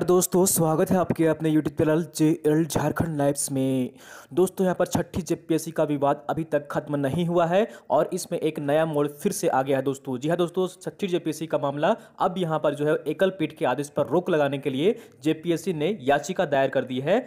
नमस्कार दोस्तों स्वागत है आपके अपने YouTube channel J L Jharkhand lives में दोस्तों यहाँ पर छठी जेपीएससी का विवाद अभी तक खत्म नहीं हुआ है और इसमें एक नया मोड़ फिर से आ गया है दोस्तों जी हां दोस्तों छठी जे का मामला अब यहाँ पर जो है एकल पीठ के आदेश पर रोक लगाने के लिए जेपीएससी ने याचिका दायर कर दी है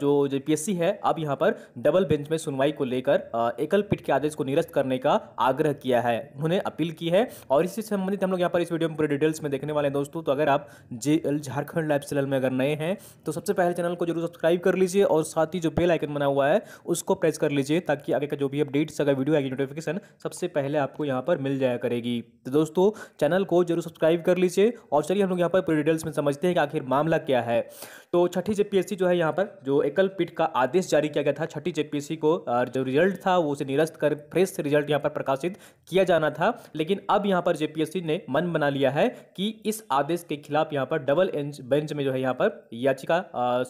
जो जेपीएससी है अब यहाँ पर डबल बेंच में सुनवाई को लेकर एकल पीठ के आदेश को निरस्त करने का आग्रह किया है उन्होंने अपील की है और इससे संबंधित हम लोग यहाँ पर इस वीडियो में पूरे डिटेल्स में देखने वाले हैं दोस्तों तो अगर आप J L Jharkhand live channel में अगर नए हैं तो सबसे पहले चैनल को जरूर सब्सक्राइब कर लीजिए और साथ ही जो बेल आइकन बना हुआ है उसको प्रेस कर लीजिए ताकि आगे का जो भी अपडेट्स अगर वीडियो आएगी नोटिफिकेशन सबसे पहले आपको यहाँ पर मिल जाया करेगी तो दोस्तों चैनल को जरूर सब्सक्राइब कर लीजिए और चलिए हम लोग यहाँ पर पूरी डिटेल्स में समझते हैं कि आखिर मामला क्या है तो छठी जेपीएससी जो है यहाँ पर जो एकल पीठ का आदेश जारी किया गया था छठी जेपीएससी को जो रिजल्ट था वो उसे निरस्त कर फ्रेश रिजल्ट यहाँ पर प्रकाशित किया जाना था लेकिन अब यहाँ पर जेपीएससी ने मन बना लिया है कि इस आदेश के खिलाफ यहाँ पर डबल बेंच में जो है यहाँ पर याचिका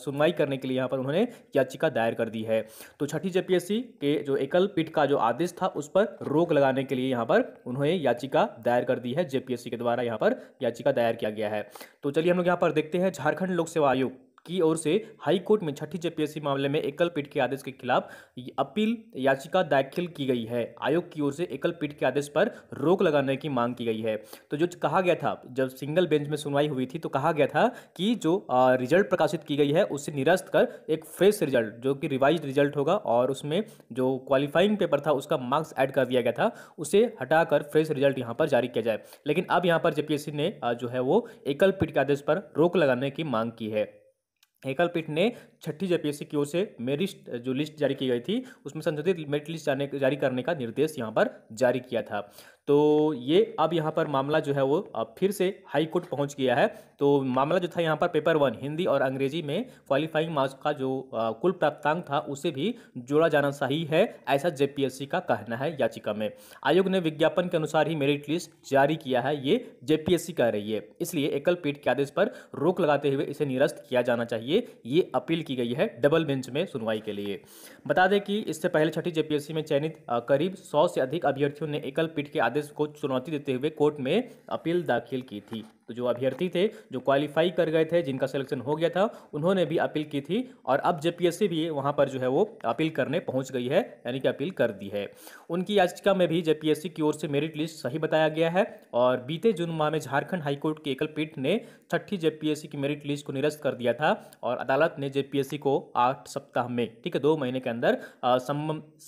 सुनवाई करने के लिए यहाँ पर उन्होंने याचिका दायर कर दी है तो छठी जेपीएससी के जो एकल पीठ का जो आदेश था उस पर रोक लगाने के लिए यहाँ पर उन्होंने याचिका दायर कर दी है जेपीएससी के द्वारा यहाँ पर याचिका दायर किया गया है तो चलिए हम लोग यहाँ पर देखते हैं झारखंड लोक सेवा आयोग की ओर से हाईकोर्ट में छठी जेपीएससी मामले में एकल पीठ के आदेश के खिलाफ अपील याचिका दाखिल की गई है आयोग की ओर से एकल पीठ के आदेश पर रोक लगाने की मांग की गई है तो जो कहा गया था जब सिंगल बेंच में सुनवाई हुई थी तो कहा गया था कि जो रिजल्ट प्रकाशित की गई है उसे निरस्त कर एक फ्रेश रिजल्ट जो कि रिवाइज रिजल्ट होगा और उसमें जो क्वालिफाइंग पेपर था उसका मार्क्स ऐड कर दिया गया था उसे हटाकर फ्रेश रिजल्ट यहाँ पर जारी किया जाए लेकिन अब यहाँ पर जेपीएससी ने जो है वो एकल पीठ के आदेश पर रोक लगाने की मांग की है एकल पीठ ने छठी जेपीएससी की ओर से मेरिट जो लिस्ट जारी की गई थी उसमें संशोधित मेरिट लिस्ट जाने जारी करने का निर्देश यहाँ पर जारी किया था तो ये अब यहाँ पर मामला जो है वो अब फिर से हाई कोर्ट पहुँच गया है तो मामला जो था यहाँ पर पेपर वन हिंदी और अंग्रेजी में क्वालिफाइंग मार्क्स का जो कुल प्राप्तांक था उसे भी जोड़ा जाना सही है ऐसा जेपीएससी का कहना है याचिका में आयोग ने विज्ञापन के अनुसार ही मेरिट लिस्ट जारी किया है ये जेपीएससी कह रही है इसलिए एकल पीठ के आदेश पर रोक लगाते हुए इसे निरस्त किया जाना चाहिए ये अपील की गई है डबल बेंच में सुनवाई के लिए बता दें कि इससे पहले छठी जेपीएससी में चयनित करीब सौ से अधिक अभ्यर्थियों ने एकल पीठ के आदेश को चुनौती देते हुए कोर्ट में अपील दाखिल की थी तो जो अभ्यर्थी थे जो क्वालिफाई कर गए थे जिनका सिलेक्शन हो गया था उन्होंने भी अपील की थी और अब जेपीएससी भी वहाँ पर जो है वो अपील करने पहुँच गई है यानी कि अपील कर दी है उनकी याचिका में भी जेपीएससी की ओर से मेरिट लिस्ट सही बताया गया है और बीते जून माह में झारखंड हाईकोर्ट की एकल पीठ ने छठी जेपीएससी की मेरिट लिस्ट को निरस्त कर दिया था और अदालत ने जेपीएससी को आठ सप्ताह में ठीक है दो महीने के अंदर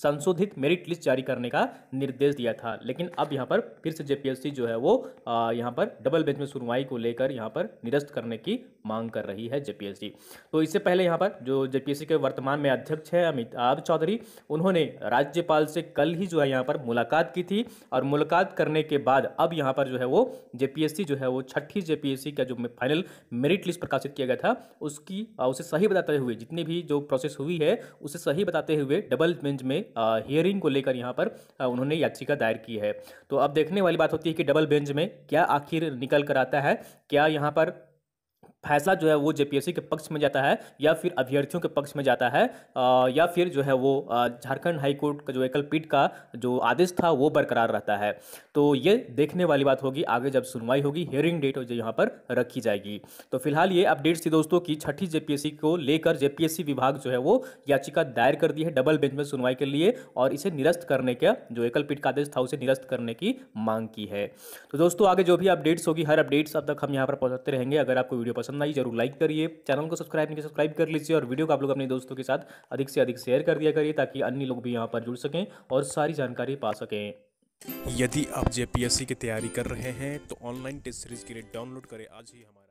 संशोधित मेरिट लिस्ट जारी करने का निर्देश दिया था लेकिन अब यहाँ पर फिर से जेपीएससी जो है वो यहाँ पर डबल बेंच में सुनवाई को लेकर यहाँ पर निरस्त करने की मांग कर रही है जेपीएससी तो इससे पहले यहाँ पर जो जेपीएससी के वर्तमान में अध्यक्ष है अमिताभ चौधरी उन्होंने राज्यपाल से कल ही जो है यहाँ पर मुलाकात की थी और मुलाकात करने के बाद अब यहाँ पर जो है वो जे जो है वो छठी जे का जो फाइनल मेरिट लिस्ट प्रकाशित किया गया था उसकी उसे सही बताते हुए जितनी भी जो प्रोसेस हुई है उसे सही बताते हुए डबल बेंच में हियरिंग को लेकर यहाँ पर उन्होंने याचिका दायर की है तो अब देखने वाली बात होती है कि डबल बेंच में क्या आखिर निकल कर आता है क्या यहाँ पर फैसला जो है वो जेपीएससी के पक्ष में जाता है या फिर अभ्यर्थियों के पक्ष में जाता है आ, या फिर जो है वो झारखंड हाईकोर्ट का जो एकल पीठ का जो आदेश था वो बरकरार रहता है तो ये देखने वाली बात होगी आगे जब सुनवाई होगी हियरिंग डेट जो यहाँ पर रखी जाएगी तो फिलहाल ये अपडेट्स थी दोस्तों की छठी जेपीएससी को लेकर जेपीएससी विभाग जो है वो याचिका दायर कर दी है डबल बेंच में सुनवाई के लिए और इसे निरस्त करने का जो एकल पीठ का आदेश था उसे निरस्त करने की मांग की है तो दोस्तों आगे जो भी अपडेट्स होगी हर अपडेट्स अब तक हम यहाँ पर पहुँचाते रहेंगे अगर आपको वीडियो पसंद पसंद आई जरूर लाइक करिए चैनल को सब्सक्राइब नहीं सब्सक्राइब कर लीजिए और वीडियो को आप लोग अपने दोस्तों के साथ अधिक से अधिक शेयर कर दिया करिए ताकि अन्य लोग भी यहाँ पर जुड़ सकें और सारी जानकारी पा सकें यदि आप जेपीएससी की तैयारी कर रहे हैं तो ऑनलाइन टेस्ट सीरीज के लिए डाउनलोड करें आज ही हमारे